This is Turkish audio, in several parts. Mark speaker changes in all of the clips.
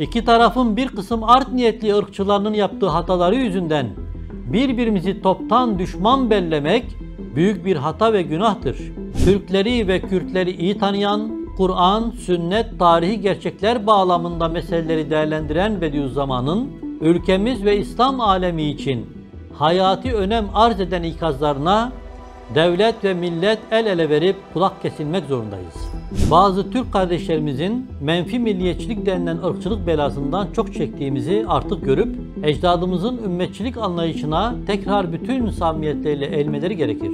Speaker 1: İki tarafın bir kısım art niyetli ırkçılarının yaptığı hataları yüzünden birbirimizi toptan düşman bellemek büyük bir hata ve günahtır. Türkleri ve Kürtleri iyi tanıyan, Kur'an, sünnet, tarihi gerçekler bağlamında meseleleri değerlendiren Bediüzzaman'ın ülkemiz ve İslam alemi için hayati önem arz eden ikazlarına devlet ve millet el ele verip kulak kesilmek zorundayız. Bazı Türk kardeşlerimizin menfi milliyetçilik denilen ırkçılık belasından çok çektiğimizi artık görüp ecdadımızın ümmetçilik anlayışına tekrar bütün samiyetleriyle elmeleri gerekir.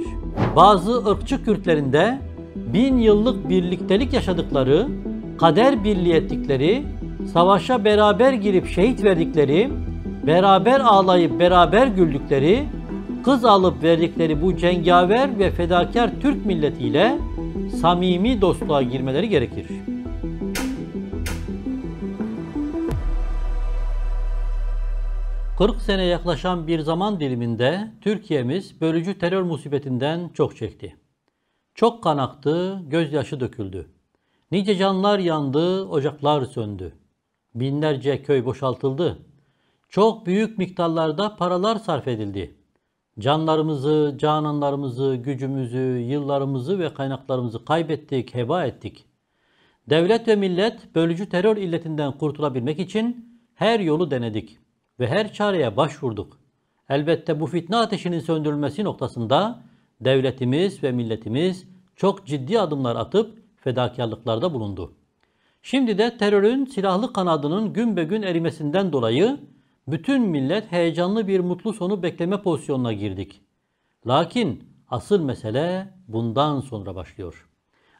Speaker 1: Bazı ırkçı Kürtlerinde bin yıllık birliktelik yaşadıkları, kader birliği ettikleri, savaşa beraber girip şehit verdikleri, beraber ağlayıp beraber güldükleri, kız alıp verdikleri bu cengaver ve fedakar Türk milletiyle samimi dostluğa girmeleri gerekir. Kırk sene yaklaşan bir zaman diliminde Türkiye'miz bölücü terör musibetinden çok çekti. Çok kan aktı, gözyaşı döküldü. Nice canlar yandı, ocaklar söndü. Binlerce köy boşaltıldı. Çok büyük miktarlarda paralar sarf edildi. Canlarımızı, canınlarımızı, gücümüzü, yıllarımızı ve kaynaklarımızı kaybettik, heba ettik. Devlet ve millet bölücü terör illetinden kurtulabilmek için her yolu denedik ve her çareye başvurduk. Elbette bu fitne ateşinin söndürülmesi noktasında devletimiz ve milletimiz çok ciddi adımlar atıp fedakarlıklarda bulundu. Şimdi de terörün silahlı kanadının gün be gün erimesinden dolayı bütün millet heyecanlı bir mutlu sonu bekleme pozisyonuna girdik. Lakin asıl mesele bundan sonra başlıyor.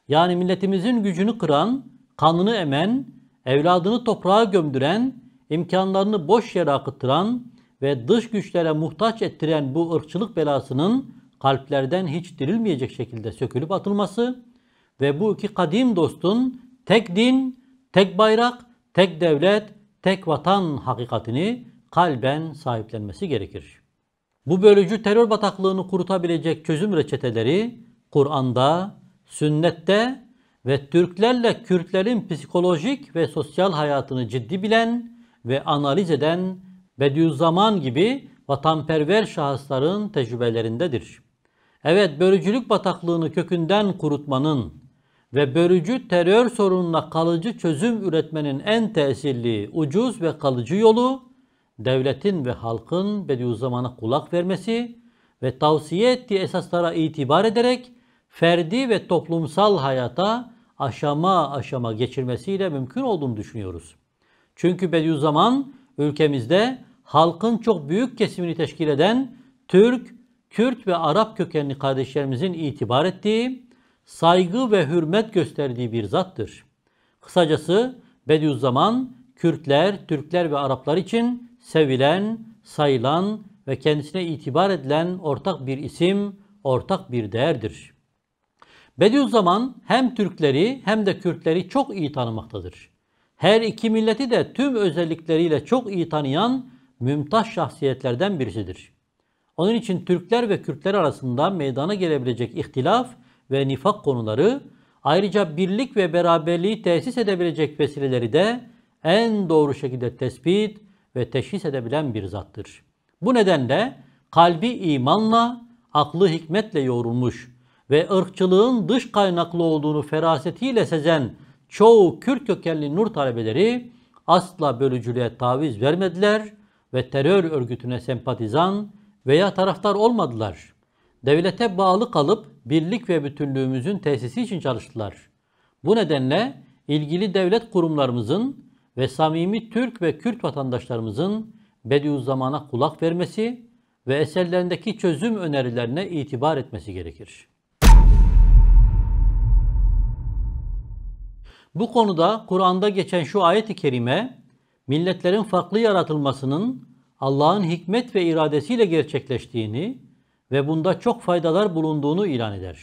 Speaker 1: Yani milletimizin gücünü kıran, kanını emen, evladını toprağa gömdüren, imkanlarını boş yere akıttıran ve dış güçlere muhtaç ettiren bu ırkçılık belasının kalplerden hiç dirilmeyecek şekilde sökülüp atılması ve bu iki kadim dostun tek din, tek bayrak, tek devlet, tek vatan hakikatini kalben sahiplenmesi gerekir. Bu bölücü terör bataklığını kurutabilecek çözüm reçeteleri Kur'an'da, sünnette ve Türklerle Kürtlerin psikolojik ve sosyal hayatını ciddi bilen ve analiz eden Bediüzzaman gibi vatanperver şahısların tecrübelerindedir. Evet, bölücülük bataklığını kökünden kurutmanın ve bölücü terör sorununa kalıcı çözüm üretmenin en tesirli, ucuz ve kalıcı yolu devletin ve halkın Bediüzzaman'a kulak vermesi ve tavsiye ettiği esaslara itibar ederek ferdi ve toplumsal hayata aşama aşama geçirmesiyle mümkün olduğunu düşünüyoruz. Çünkü Bediüzzaman ülkemizde halkın çok büyük kesimini teşkil eden Türk, Kürt ve Arap kökenli kardeşlerimizin itibar ettiği, saygı ve hürmet gösterdiği bir zattır. Kısacası Bediüzzaman Kürtler, Türkler ve Araplar için sevilen, sayılan ve kendisine itibar edilen ortak bir isim, ortak bir değerdir. Bediüzzaman hem Türkleri hem de Kürtleri çok iyi tanımaktadır. Her iki milleti de tüm özellikleriyle çok iyi tanıyan mümtaz şahsiyetlerden birisidir. Onun için Türkler ve Kürtler arasında meydana gelebilecek ihtilaf ve nifak konuları ayrıca birlik ve beraberliği tesis edebilecek vesileleri de en doğru şekilde tespit ve teşhis edebilen bir zattır. Bu nedenle kalbi imanla, aklı hikmetle yoğrulmuş ve ırkçılığın dış kaynaklı olduğunu ferasetiyle sezen çoğu Kürt kökenli nur talebeleri asla bölücülüğe taviz vermediler ve terör örgütüne sempatizan veya taraftar olmadılar. Devlete bağlı kalıp birlik ve bütünlüğümüzün tesisi için çalıştılar. Bu nedenle ilgili devlet kurumlarımızın ve samimi Türk ve Kürt vatandaşlarımızın Bediüzzaman'a kulak vermesi ve eserlerindeki çözüm önerilerine itibar etmesi gerekir. Bu konuda Kur'an'da geçen şu ayet-i kerime, milletlerin farklı yaratılmasının Allah'ın hikmet ve iradesiyle gerçekleştiğini ve bunda çok faydalar bulunduğunu ilan eder.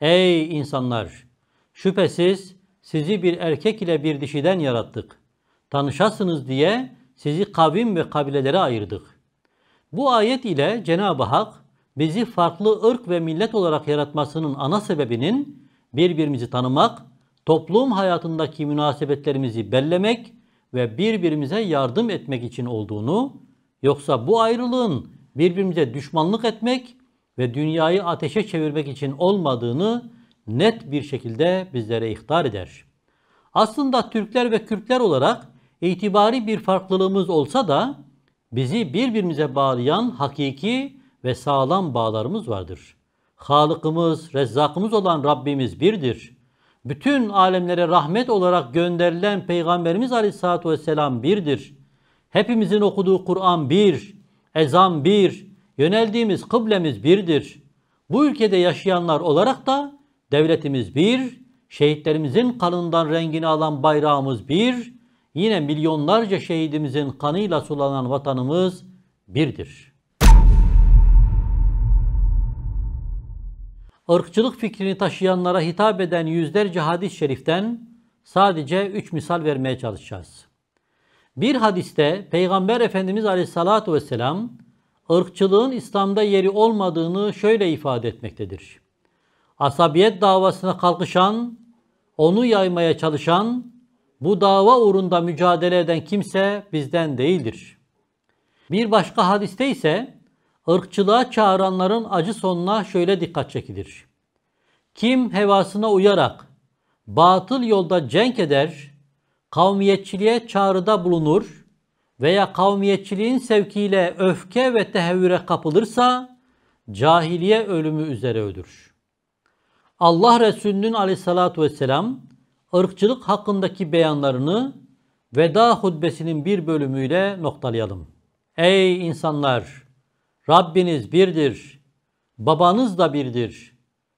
Speaker 1: Ey insanlar! Şüphesiz sizi bir erkek ile bir dişiden yarattık tanışasınız diye sizi kavim ve kabilelere ayırdık. Bu ayet ile Cenab-ı Hak bizi farklı ırk ve millet olarak yaratmasının ana sebebinin birbirimizi tanımak, toplum hayatındaki münasebetlerimizi bellemek ve birbirimize yardım etmek için olduğunu, yoksa bu ayrılığın birbirimize düşmanlık etmek ve dünyayı ateşe çevirmek için olmadığını net bir şekilde bizlere ihtar eder. Aslında Türkler ve Kürtler olarak itibari bir farklılığımız olsa da bizi birbirimize bağlayan hakiki ve sağlam bağlarımız vardır. Halıkımız, Rezzakımız olan Rabbimiz birdir. Bütün alemlere rahmet olarak gönderilen Peygamberimiz Aleyhisselatü Vesselam birdir. Hepimizin okuduğu Kur'an bir, ezan bir, yöneldiğimiz kıblemiz birdir. Bu ülkede yaşayanlar olarak da devletimiz bir, şehitlerimizin kanından rengini alan bayrağımız bir, yine milyonlarca şehidimizin kanıyla sulanan vatanımız birdir. Irkçılık fikrini taşıyanlara hitap eden yüzlerce hadis şeriften sadece üç misal vermeye çalışacağız. Bir hadiste Peygamber Efendimiz Aleyhisselatü Vesselam ırkçılığın İslam'da yeri olmadığını şöyle ifade etmektedir. Asabiyet davasına kalkışan, onu yaymaya çalışan bu dava uğrunda mücadele eden kimse bizden değildir. Bir başka hadiste ise ırkçılığa çağıranların acı sonuna şöyle dikkat çekilir. Kim hevasına uyarak batıl yolda cenk eder, kavmiyetçiliğe çağrıda bulunur veya kavmiyetçiliğin sevkiyle öfke ve tehevvüre kapılırsa cahiliye ölümü üzere ölür. Allah Resulü'nün aleyhissalatü vesselam ırkçılık hakkındaki beyanlarını veda hutbesinin bir bölümüyle noktalayalım. Ey insanlar! Rabbiniz birdir, babanız da birdir.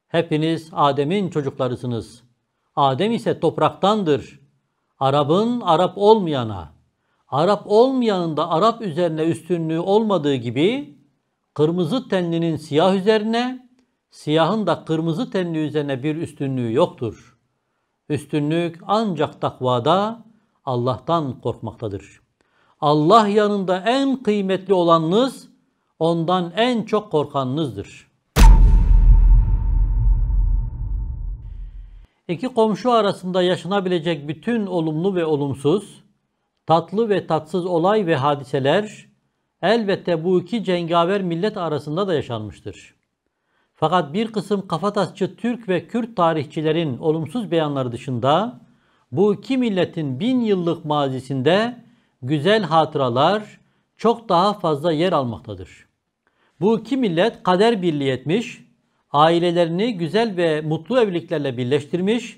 Speaker 1: Hepiniz Adem'in çocuklarısınız. Adem ise topraktandır. Arap'ın Arap olmayana, Arap olmayanın da Arap üzerine üstünlüğü olmadığı gibi kırmızı tenlinin siyah üzerine, siyahın da kırmızı tenli üzerine bir üstünlüğü yoktur.'' üstünlük ancak takvada Allah'tan korkmaktadır. Allah yanında en kıymetli olanınız ondan en çok korkanınızdır. İki komşu arasında yaşanabilecek bütün olumlu ve olumsuz, tatlı ve tatsız olay ve hadiseler elbette bu iki cengaver millet arasında da yaşanmıştır. Fakat bir kısım kafatasçı Türk ve Kürt tarihçilerin olumsuz beyanları dışında bu iki milletin bin yıllık mazisinde güzel hatıralar çok daha fazla yer almaktadır. Bu iki millet kader birliği etmiş, ailelerini güzel ve mutlu evliliklerle birleştirmiş,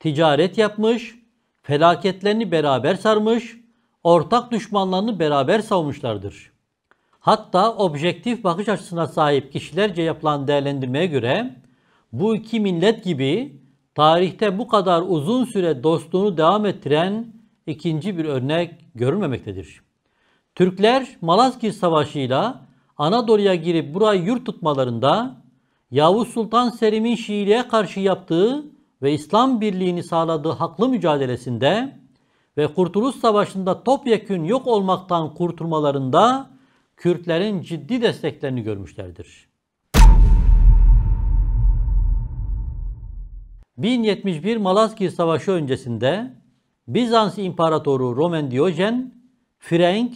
Speaker 1: ticaret yapmış, felaketlerini beraber sarmış, ortak düşmanlarını beraber savmuşlardır.'' Hatta objektif bakış açısına sahip kişilerce yapılan değerlendirmeye göre bu iki millet gibi tarihte bu kadar uzun süre dostluğunu devam ettiren ikinci bir örnek görülmemektedir. Türkler Malazgirt Savaşı'yla Anadolu'ya girip burayı yurt tutmalarında Yavuz Sultan Selim'in Şiiliğe karşı yaptığı ve İslam birliğini sağladığı haklı mücadelesinde ve Kurtuluş Savaşı'nda topyekün yok olmaktan kurtulmalarında Kürtlerin ciddi desteklerini görmüşlerdir. 1071 Malazgirt Savaşı öncesinde Bizans İmparatoru Roman Diyojen, Frank,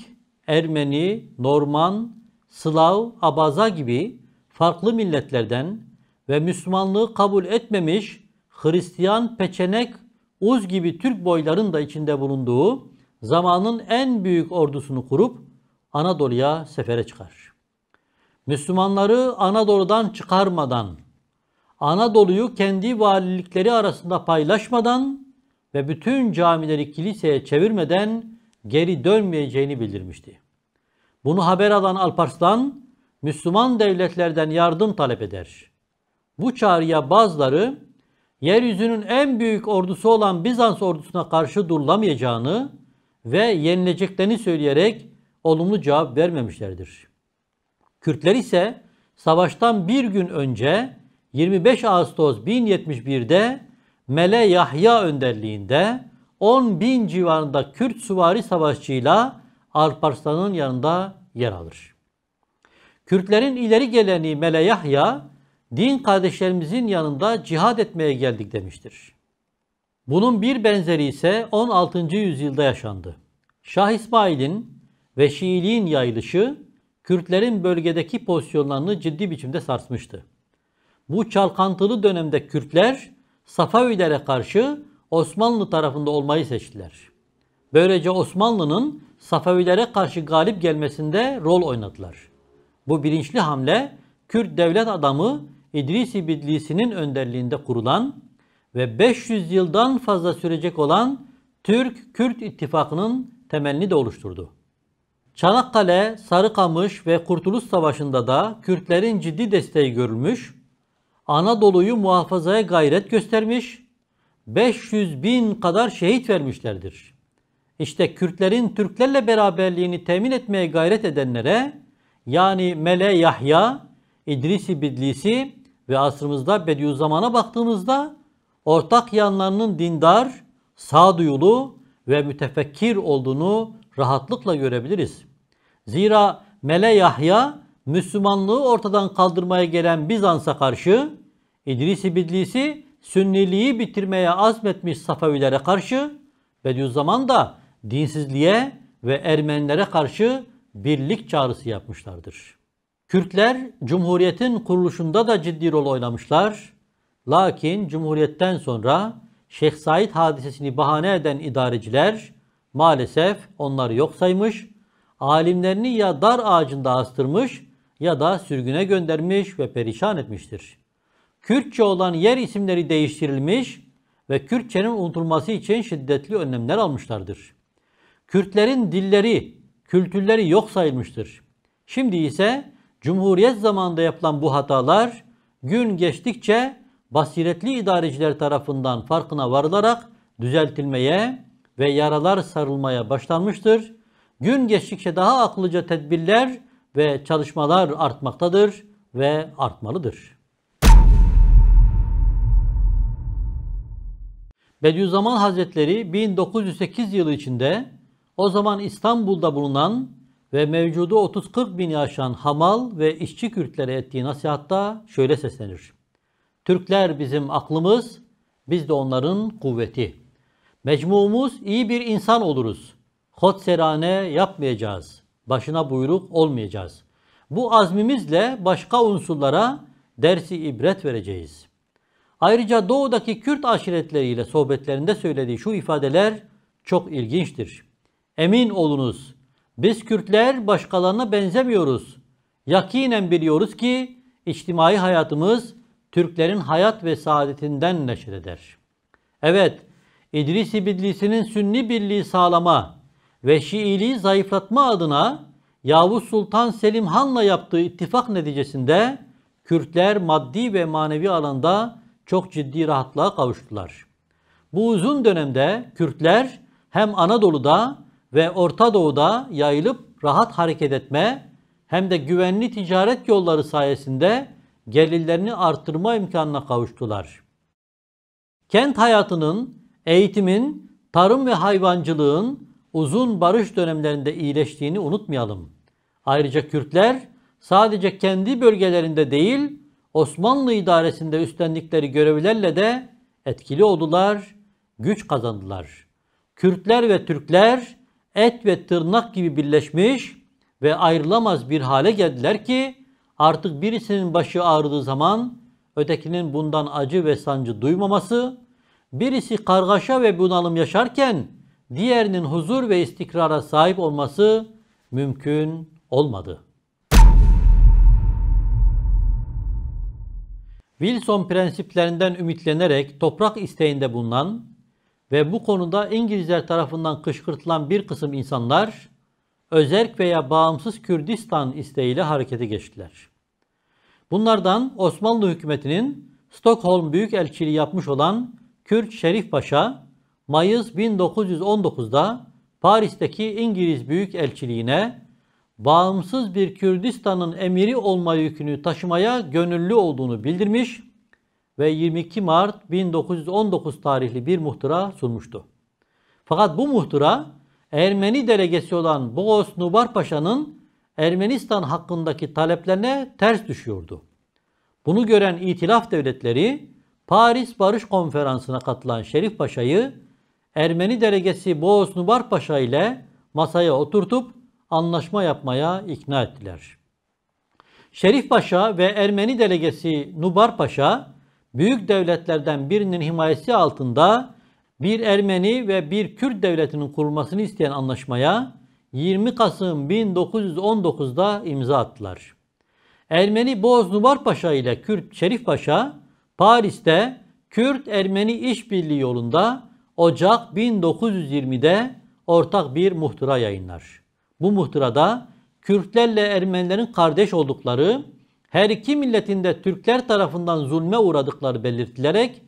Speaker 1: Ermeni, Norman, Slav, Abaza gibi farklı milletlerden ve Müslümanlığı kabul etmemiş Hristiyan, Peçenek, Uz gibi Türk boyların da içinde bulunduğu zamanın en büyük ordusunu kurup Anadolu'ya sefere çıkar. Müslümanları Anadolu'dan çıkarmadan, Anadolu'yu kendi valilikleri arasında paylaşmadan ve bütün camileri kiliseye çevirmeden geri dönmeyeceğini bildirmişti. Bunu haber alan Alparslan, Müslüman devletlerden yardım talep eder. Bu çağrıya bazıları, yeryüzünün en büyük ordusu olan Bizans ordusuna karşı durulamayacağını ve yenileceklerini söyleyerek olumlu cevap vermemişlerdir. Kürtler ise savaştan bir gün önce 25 Ağustos 1071'de Mele Yahya önderliğinde 10 bin civarında Kürt süvari savaşçıyla Alparslan'ın yanında yer alır. Kürtlerin ileri geleni Mele Yahya, din kardeşlerimizin yanında cihad etmeye geldik demiştir. Bunun bir benzeri ise 16. yüzyılda yaşandı. Şah İsmail'in ve Şiiliğin yayılışı Kürtlerin bölgedeki pozisyonlarını ciddi biçimde sarsmıştı. Bu çalkantılı dönemde Kürtler Safavilere karşı Osmanlı tarafında olmayı seçtiler. Böylece Osmanlı'nın Safavilere karşı galip gelmesinde rol oynadılar. Bu bilinçli hamle Kürt devlet adamı İdrisi Bidlisi'nin önderliğinde kurulan ve 500 yıldan fazla sürecek olan Türk-Kürt ittifakının temelini de oluşturdu. Çanakkale, Sarıkamış ve Kurtuluş Savaşı'nda da Kürtlerin ciddi desteği görülmüş, Anadolu'yu muhafazaya gayret göstermiş, 500 bin kadar şehit vermişlerdir. İşte Kürtlerin Türklerle beraberliğini temin etmeye gayret edenlere yani Mele Yahya, İdrisi Bidlisi ve asrımızda Bediüzzaman'a baktığımızda ortak yanlarının dindar, sağduyulu ve mütefekkir olduğunu rahatlıkla görebiliriz. Zira Mele Yahya Müslümanlığı ortadan kaldırmaya gelen Bizans'a karşı İdris İbidlisi Sünniliği bitirmeye azmetmiş Safavilere karşı Bediüzzaman da dinsizliğe ve Ermenilere karşı birlik çağrısı yapmışlardır. Kürtler Cumhuriyet'in kuruluşunda da ciddi rol oynamışlar. Lakin Cumhuriyet'ten sonra Şeyh Said hadisesini bahane eden idareciler maalesef onları yok saymış, alimlerini ya dar ağacında astırmış ya da sürgüne göndermiş ve perişan etmiştir. Kürtçe olan yer isimleri değiştirilmiş ve Kürtçenin unutulması için şiddetli önlemler almışlardır. Kürtlerin dilleri, kültürleri yok sayılmıştır. Şimdi ise Cumhuriyet zamanında yapılan bu hatalar gün geçtikçe basiretli idareciler tarafından farkına varılarak düzeltilmeye ve yaralar sarılmaya başlanmıştır. Gün geçtikçe daha akıllıca tedbirler ve çalışmalar artmaktadır ve artmalıdır. Bediüzzaman Hazretleri 1908 yılı içinde o zaman İstanbul'da bulunan ve mevcudu 30-40 bini aşan hamal ve işçi Kürtlere ettiği nasihatta şöyle seslenir. Türkler bizim aklımız, biz de onların kuvveti.'' Mecmumuz iyi bir insan oluruz. Hot serane yapmayacağız. Başına buyruk olmayacağız. Bu azmimizle başka unsurlara dersi ibret vereceğiz. Ayrıca doğudaki Kürt aşiretleriyle sohbetlerinde söylediği şu ifadeler çok ilginçtir. Emin olunuz biz Kürtler başkalarına benzemiyoruz. Yakinen biliyoruz ki içtimai hayatımız Türklerin hayat ve saadetinden neşer eder. Evet, İdrisi Bidlisi'nin Sünni birliği sağlama ve Şiiliği zayıflatma adına Yavuz Sultan Selim Han'la yaptığı ittifak neticesinde Kürtler maddi ve manevi alanda çok ciddi rahatlığa kavuştular. Bu uzun dönemde Kürtler hem Anadolu'da ve Orta Doğu'da yayılıp rahat hareket etme hem de güvenli ticaret yolları sayesinde gelirlerini artırma imkanına kavuştular. Kent hayatının eğitimin, tarım ve hayvancılığın uzun barış dönemlerinde iyileştiğini unutmayalım. Ayrıca Kürtler sadece kendi bölgelerinde değil, Osmanlı idaresinde üstlendikleri görevlerle de etkili oldular, güç kazandılar. Kürtler ve Türkler et ve tırnak gibi birleşmiş ve ayrılamaz bir hale geldiler ki artık birisinin başı ağrıdığı zaman ötekinin bundan acı ve sancı duymaması birisi kargaşa ve bunalım yaşarken diğerinin huzur ve istikrara sahip olması mümkün olmadı. Wilson prensiplerinden ümitlenerek toprak isteğinde bulunan ve bu konuda İngilizler tarafından kışkırtılan bir kısım insanlar özerk veya bağımsız Kürdistan isteğiyle harekete geçtiler. Bunlardan Osmanlı hükümetinin Stockholm Büyükelçiliği yapmış olan Kürt Şerif Paşa Mayıs 1919'da Paris'teki İngiliz Büyükelçiliğine bağımsız bir Kürdistan'ın emiri olma yükünü taşımaya gönüllü olduğunu bildirmiş ve 22 Mart 1919 tarihli bir muhtıra sunmuştu. Fakat bu muhtıra Ermeni delegesi olan Bogos Nubar Paşa'nın Ermenistan hakkındaki taleplerine ters düşüyordu. Bunu gören itilaf devletleri Paris Barış Konferansı'na katılan Şerif Paşa'yı Ermeni delegesi Boğuz Nubar Paşa ile masaya oturtup anlaşma yapmaya ikna ettiler. Şerif Paşa ve Ermeni delegesi Nubar Paşa büyük devletlerden birinin himayesi altında bir Ermeni ve bir Kürt devletinin kurulmasını isteyen anlaşmaya 20 Kasım 1919'da imza attılar. Ermeni Boğaz Nubar Paşa ile Kürt Şerif Paşa Paris'te Kürt-Ermeni İşbirliği yolunda Ocak 1920'de ortak bir muhtıra yayınlar. Bu muhtırada Kürtlerle Ermenilerin kardeş oldukları, her iki milletinde Türkler tarafından zulme uğradıkları belirtilerek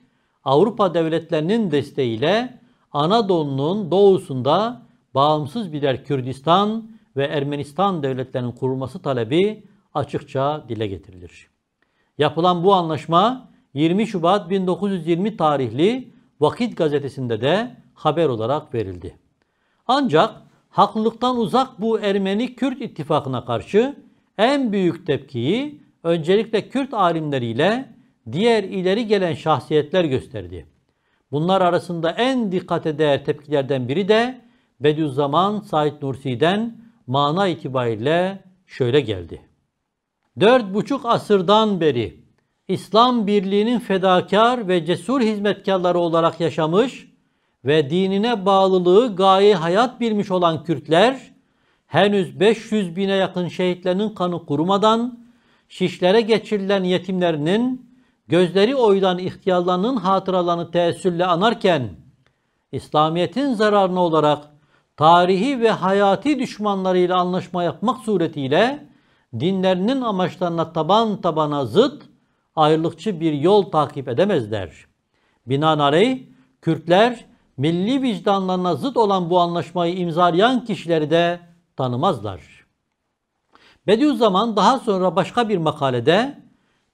Speaker 1: Avrupa devletlerinin desteğiyle Anadolu'nun doğusunda bağımsız birer Kürdistan ve Ermenistan devletlerinin kurulması talebi açıkça dile getirilir. Yapılan bu anlaşma 20 Şubat 1920 tarihli Vakit gazetesinde de haber olarak verildi. Ancak haklılıktan uzak bu Ermeni-Kürt ittifakına karşı en büyük tepkiyi öncelikle Kürt alimleriyle diğer ileri gelen şahsiyetler gösterdi. Bunlar arasında en dikkate değer tepkilerden biri de Bediüzzaman Said Nursi'den mana itibariyle şöyle geldi. Dört buçuk asırdan beri İslam birliğinin fedakar ve cesur hizmetkarları olarak yaşamış ve dinine bağlılığı gaye hayat bilmiş olan Kürtler, henüz 500 bine yakın şehitlerinin kanı kurumadan şişlere geçirilen yetimlerinin gözleri oydan ihtiyarlarının hatıralarını teessürle anarken, İslamiyet'in zararına olarak tarihi ve hayati düşmanlarıyla anlaşma yapmak suretiyle dinlerinin amaçlarına taban tabana zıt ayrılıkçı bir yol takip edemezler. Binaenaleyh Kürtler milli vicdanlarına zıt olan bu anlaşmayı imzalayan kişileri de tanımazlar. Bediüzzaman daha sonra başka bir makalede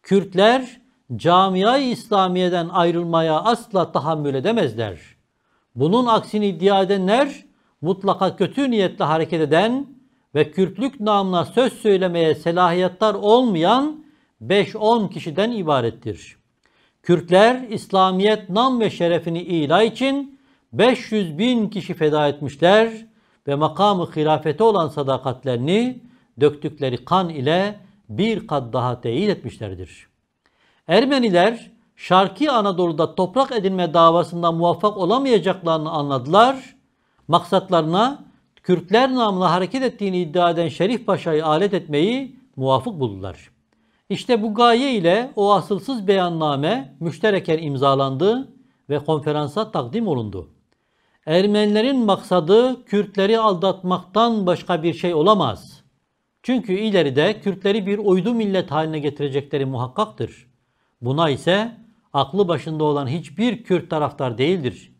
Speaker 1: Kürtler camiayı İslamiye'den ayrılmaya asla tahammül edemezler. Bunun aksini iddia edenler mutlaka kötü niyetle hareket eden ve Kürtlük namına söz söylemeye selahiyetler olmayan 5-10 kişiden ibarettir. Kürtler İslamiyet nam ve şerefini ilah için 500 bin kişi feda etmişler ve makamı hilafete olan sadakatlerini döktükleri kan ile bir kat daha teyit etmişlerdir. Ermeniler Şarki Anadolu'da toprak edinme davasında muvaffak olamayacaklarını anladılar. Maksatlarına Kürtler namına hareket ettiğini iddia eden Şerif Paşa'yı alet etmeyi muvafık buldular.'' İşte bu gaye ile o asılsız beyanname müştereken imzalandı ve konferansa takdim olundu. Ermenilerin maksadı Kürtleri aldatmaktan başka bir şey olamaz. Çünkü ileride Kürtleri bir uydu millet haline getirecekleri muhakkaktır. Buna ise aklı başında olan hiçbir Kürt taraftar değildir.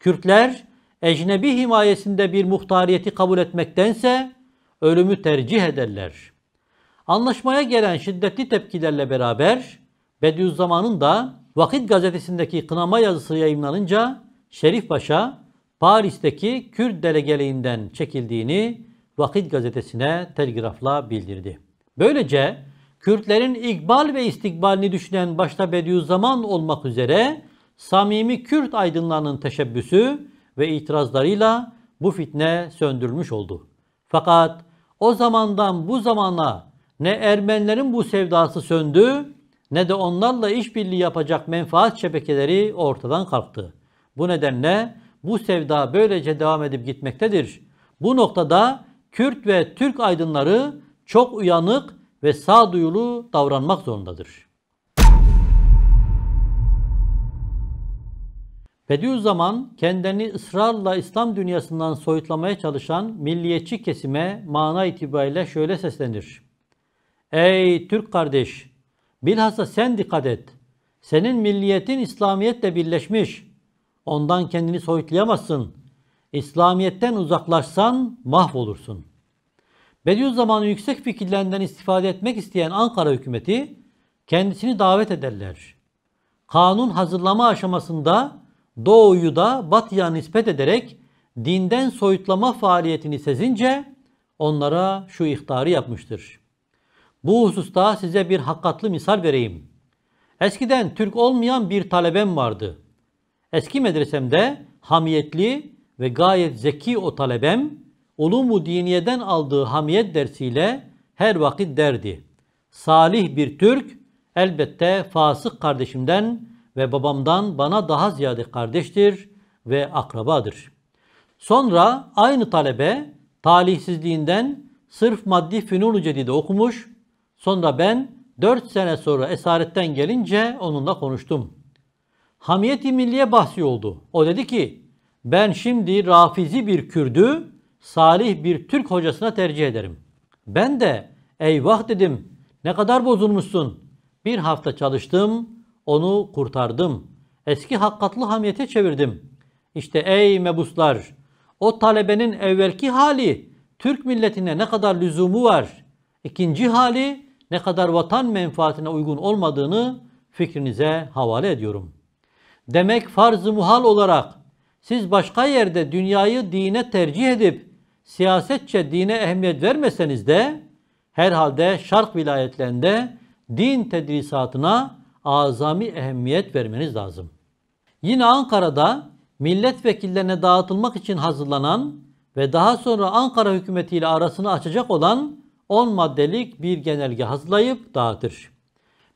Speaker 1: Kürtler ecnebi himayesinde bir muhtariyeti kabul etmektense ölümü tercih ederler.'' Anlaşmaya gelen şiddetli tepkilerle beraber Bediüzzaman'ın da Vakit gazetesindeki kınama yazısı yayınlanınca Şerif Paşa Paris'teki Kürt delegeliğinden çekildiğini Vakit gazetesine telgrafla bildirdi. Böylece Kürtlerin ikbal ve istikbalini düşünen başta Bediüzzaman olmak üzere samimi Kürt aydınlarının teşebbüsü ve itirazlarıyla bu fitne söndürülmüş oldu. Fakat o zamandan bu zamana ne Ermenilerin bu sevdası söndü ne de onlarla işbirliği yapacak menfaat şebekeleri ortadan kalktı. Bu nedenle bu sevda böylece devam edip gitmektedir. Bu noktada Kürt ve Türk aydınları çok uyanık ve sağduyulu davranmak zorundadır. Bediüzzaman kendini ısrarla İslam dünyasından soyutlamaya çalışan milliyetçi kesime mana itibariyle şöyle seslenir. Ey Türk kardeş! Bilhassa sen dikkat et. Senin milliyetin İslamiyet'le birleşmiş. Ondan kendini soyutlayamazsın. İslamiyet'ten uzaklaşsan mahvolursun. Bediüzzaman'ın yüksek fikirlerinden istifade etmek isteyen Ankara hükümeti kendisini davet ederler. Kanun hazırlama aşamasında Doğu'yu da Batı'ya nispet ederek dinden soyutlama faaliyetini sezince onlara şu ihtarı yapmıştır. Bu hususta size bir hakkatlı misal vereyim. Eskiden Türk olmayan bir talebem vardı. Eski medresemde hamiyetli ve gayet zeki o talebem, ulumu diniyeden aldığı hamiyet dersiyle her vakit derdi. Salih bir Türk, elbette fasık kardeşimden ve babamdan bana daha ziyade kardeştir ve akrabadır. Sonra aynı talebe talihsizliğinden sırf maddi Fünun-u Cedid'i okumuş Sonra ben 4 sene sonra esaretten gelince onunla konuştum. Hamiyeti milliye bahsi oldu. O dedi ki ben şimdi rafizi bir Kürdü salih bir Türk hocasına tercih ederim. Ben de eyvah dedim ne kadar bozulmuşsun. Bir hafta çalıştım onu kurtardım. Eski hakkatlı hamiyete çevirdim. İşte ey mebuslar o talebenin evvelki hali Türk milletine ne kadar lüzumu var. İkinci hali ne kadar vatan menfaatine uygun olmadığını fikrinize havale ediyorum. Demek farz-ı muhal olarak siz başka yerde dünyayı dine tercih edip siyasetçe dine ehemmiyet vermeseniz de herhalde şark vilayetlerinde din tedrisatına azami ehemmiyet vermeniz lazım. Yine Ankara'da milletvekillerine dağıtılmak için hazırlanan ve daha sonra Ankara hükümetiyle arasını açacak olan 10 maddelik bir genelge hazırlayıp dağıtır.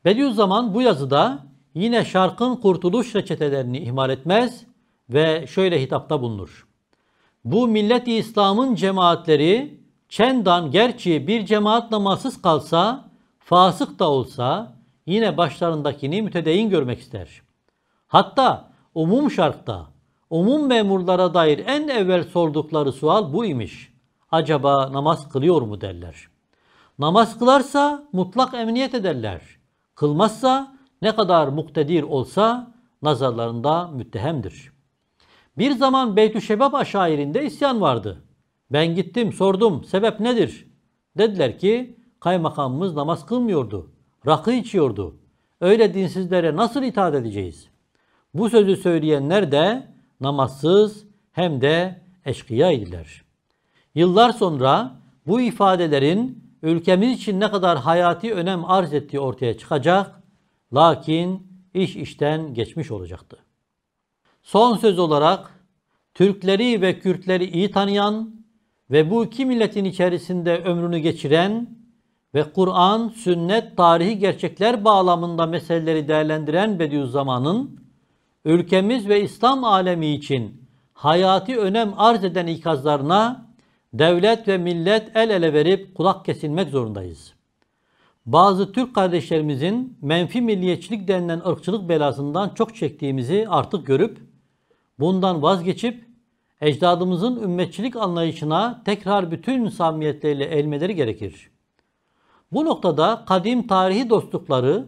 Speaker 1: Bediüzzaman bu yazıda yine şarkın kurtuluş reçetelerini ihmal etmez ve şöyle hitapta bulunur. Bu milleti İslam'ın cemaatleri çendan gerçi bir cemaat namazsız kalsa, fasık da olsa yine başlarındakini mütedeyin görmek ister. Hatta umum şarkta umum memurlara dair en evvel sordukları sual bu imiş. Acaba namaz kılıyor mu derler. Namaz kılarsa mutlak emniyet ederler. Kılmazsa ne kadar muktedir olsa nazarlarında müttehemdir. Bir zaman Beytü Şebab aşairinde isyan vardı. Ben gittim sordum sebep nedir? Dediler ki kaymakamımız namaz kılmıyordu. Rakı içiyordu. Öyle dinsizlere nasıl itaat edeceğiz? Bu sözü söyleyenler de namazsız hem de eşkıya idiler. Yıllar sonra bu ifadelerin ülkemiz için ne kadar hayati önem arz ettiği ortaya çıkacak. Lakin iş işten geçmiş olacaktı. Son söz olarak Türkleri ve Kürtleri iyi tanıyan ve bu iki milletin içerisinde ömrünü geçiren ve Kur'an, sünnet, tarihi gerçekler bağlamında meseleleri değerlendiren Bediüzzaman'ın ülkemiz ve İslam alemi için hayati önem arz eden ikazlarına devlet ve millet el ele verip kulak kesilmek zorundayız. Bazı Türk kardeşlerimizin menfi milliyetçilik denilen ırkçılık belasından çok çektiğimizi artık görüp bundan vazgeçip ecdadımızın ümmetçilik anlayışına tekrar bütün samiyetleriyle elmeleri gerekir. Bu noktada kadim tarihi dostlukları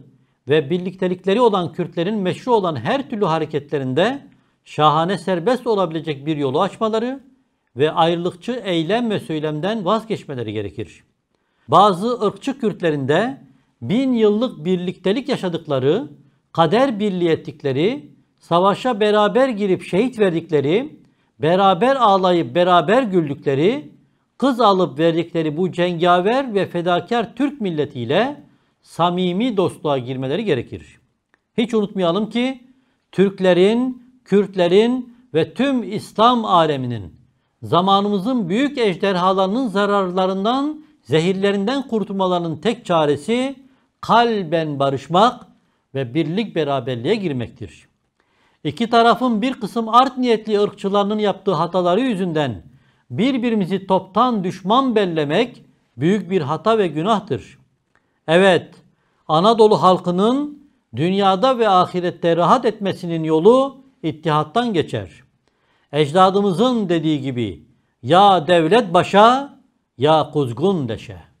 Speaker 1: ve birliktelikleri olan Kürtlerin meşru olan her türlü hareketlerinde şahane serbest olabilecek bir yolu açmaları ve ayrılıkçı eylem ve söylemden vazgeçmeleri gerekir. Bazı ırkçı Kürtlerinde bin yıllık birliktelik yaşadıkları, kader birliği ettikleri, savaşa beraber girip şehit verdikleri, beraber ağlayıp beraber güldükleri, kız alıp verdikleri bu cengaver ve fedakar Türk milletiyle samimi dostluğa girmeleri gerekir. Hiç unutmayalım ki Türklerin, Kürtlerin ve tüm İslam aleminin zamanımızın büyük ejderhalarının zararlarından, zehirlerinden kurtulmalarının tek çaresi kalben barışmak ve birlik beraberliğe girmektir. İki tarafın bir kısım art niyetli ırkçılarının yaptığı hataları yüzünden birbirimizi toptan düşman bellemek büyük bir hata ve günahtır. Evet, Anadolu halkının dünyada ve ahirette rahat etmesinin yolu ittihattan geçer.'' Ecdadımızın dediği gibi ya devlet başa ya kuzgun deşe.